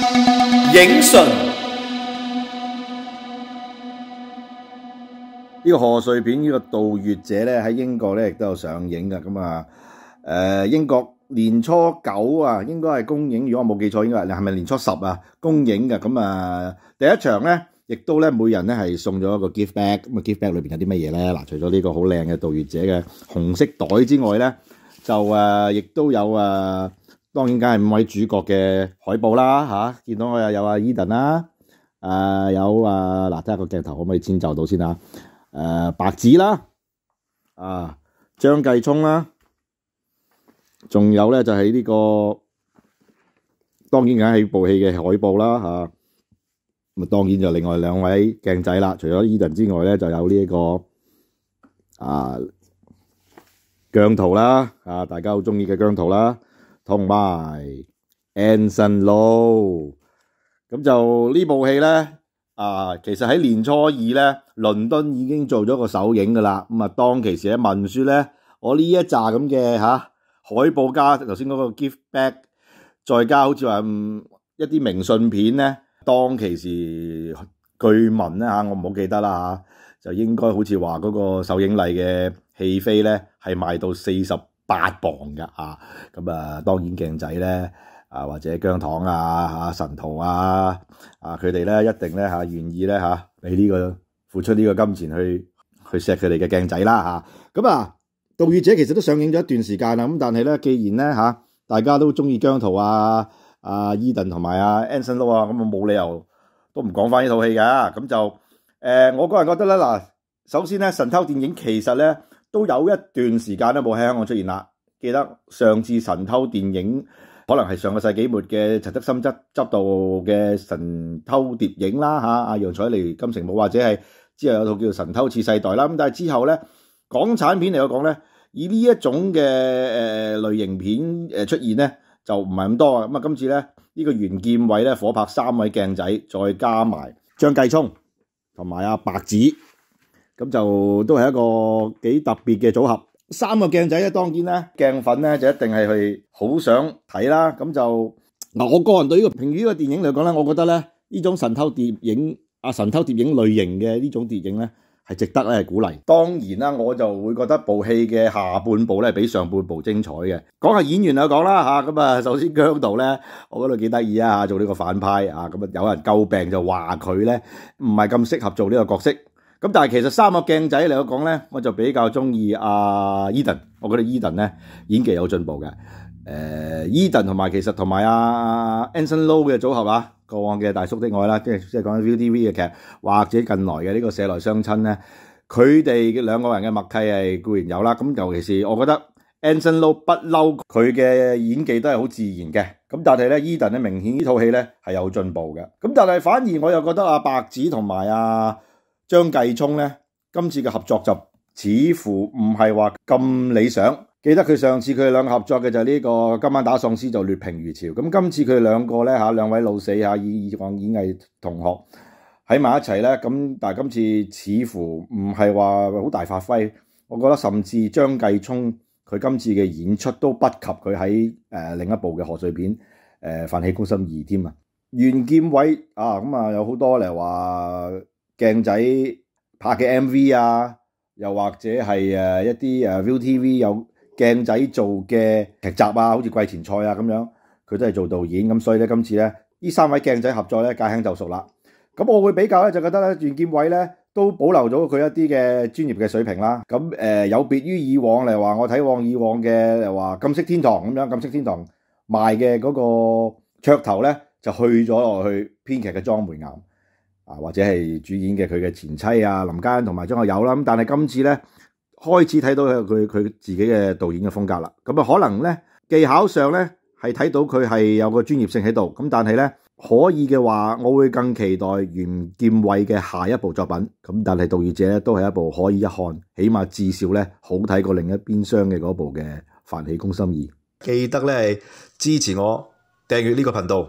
影讯，呢个贺岁片《呢个盗月者》咧喺英国咧亦都有上映噶，咁啊，诶，英国年初九啊，应该系公映，如果我冇记错，应该系系咪年初十啊，公映噶，咁啊，第一场咧，亦都咧，每人咧系送咗一个 gift bag，咁啊，gift bag 里边有啲乜嘢咧？嗱，除咗呢个好靓嘅《盗月者》嘅红色袋之外咧，就诶，亦都有啊。当然梗系五位主角嘅海报啦，吓见到我又有阿伊 n 啦，啊、有啊嗱，睇下个镜头可唔可以迁就到先吓，诶白纸啦，啊张继聪啦，仲有咧就系呢个，当然梗系部戏嘅海报啦，吓咁啊当然就另外两位镜仔啦，除咗伊 n 之外咧，就有呢一个啊姜涛啦，啊大家好中意嘅姜涛啦。同埋 a n s o n Low，咁就呢部戏咧啊，其实喺年初二咧，伦敦已经做咗个首映噶啦。咁啊，当其时咧文书咧，我呢一扎咁嘅吓海报加头先嗰个 Give Back，再加好似话一啲明信片咧，当其时据闻咧吓，我唔好记得啦吓，就应该好似话嗰个首映礼嘅戏飞咧系卖到四十。八磅嘅啊，咁啊，當然鏡仔咧啊，或者姜糖啊、神圖啊啊，佢哋咧一定咧嚇願意咧嚇俾呢個付出呢個金錢去去錫佢哋嘅鏡仔啦嚇。咁啊，《盜賊者》其實都上映咗一段時間啦，咁但係咧，既然咧嚇大家都中意姜圖啊、阿伊頓同埋阿 s o n 啊，咁我冇理由都唔講翻呢套戲㗎，咁就誒，我個人覺得咧，嗱，首先咧，神偷電影其實咧。都有一段時間都冇喺香港出現啦。記得上次《神偷》電影，可能係上個世紀末嘅陳德森執執導嘅《神偷》碟影啦嚇。阿楊采妮、金城武或者係之後有套叫《神偷次世代》啦。咁但係之後咧，港產片嚟講咧，以呢一種嘅誒類型片誒出現咧，就唔係咁多啊。咁啊，今次咧呢個袁劍偉咧火拍三位鏡仔，再加埋張繼聰同埋阿白子。咁就都系一个几特别嘅组合，三个镜仔咧，当然咧，镜粉咧就一定系去好想睇啦。咁就嗱，我个人对呢个评语呢电影嚟讲咧，我觉得咧呢种神偷电影啊，神偷電影类型嘅呢种电影咧系值得咧鼓励。当然啦，我就会觉得部戏嘅下半部咧比上半部精彩嘅。讲下演员就讲啦吓，咁啊，首先姜导咧，我觉得几得意啊吓，做呢个反派啊，咁啊有人诟病就话佢咧唔系咁适合做呢个角色。咁但系其实三个镜仔嚟讲咧，我就比较中意阿伊 n 我觉得伊 n 咧演技有进步嘅。诶，伊 n 同埋其实同埋阿 a n s o n Low 嘅组合啊，过往嘅《大叔的爱》啦，即系即系讲 Viu TV 嘅剧，或者近来嘅呢个社内相亲咧，佢哋两个人嘅默契系固然有啦。咁尤其是我觉得 a n s o n Low 不嬲，佢嘅演技都系好自然嘅。咁但系咧，伊 n 咧明显呢套戏咧系有进步嘅。咁但系反而我又觉得阿白子同埋阿張繼聰咧，今次嘅合作就似乎唔係話咁理想。記得佢上次佢哋兩個合作嘅就係呢個今晚打喪屍就劣評如潮。咁今次佢哋兩個咧吓兩位老死吓以演講演藝同學喺埋一齊咧。咁但系今次似乎唔係話好大發揮。我覺得甚至張繼聰佢今次嘅演出都不及佢喺诶另一部嘅賀歲片诶《泛起公心二》添啊。袁劍偉啊，咁啊有好多嚟话。話。鏡仔拍嘅 MV 啊，又或者係誒一啲誒 View TV 有鏡仔做嘅劇集啊，好似《季前賽》啊咁樣，佢都係做導演，咁所以咧今次咧呢三位鏡仔合作咧，皆輕就熟啦。咁我會比較咧，就覺得咧袁劍偉咧都保留咗佢一啲嘅專業嘅水平啦。咁誒有別於以往，嚟話我睇往以往嘅又話《金色天堂》咁樣，《金色天堂》賣嘅嗰個噱頭咧就去咗落去編劇嘅裝門岩。啊，或者係主演嘅佢嘅前妻啊，林嘉欣同埋張學友啦。咁但係今次咧開始睇到佢佢佢自己嘅導演嘅風格啦。咁啊，可能咧技巧上咧係睇到佢係有個專業性喺度。咁但係咧可以嘅話，我會更期待袁劍偉嘅下一部作品。咁但係《獨演者》咧都係一部可以一看，起碼至少咧好睇過另一邊箱嘅嗰部嘅《繁起攻心二》。記得咧支持我訂閱呢個頻道。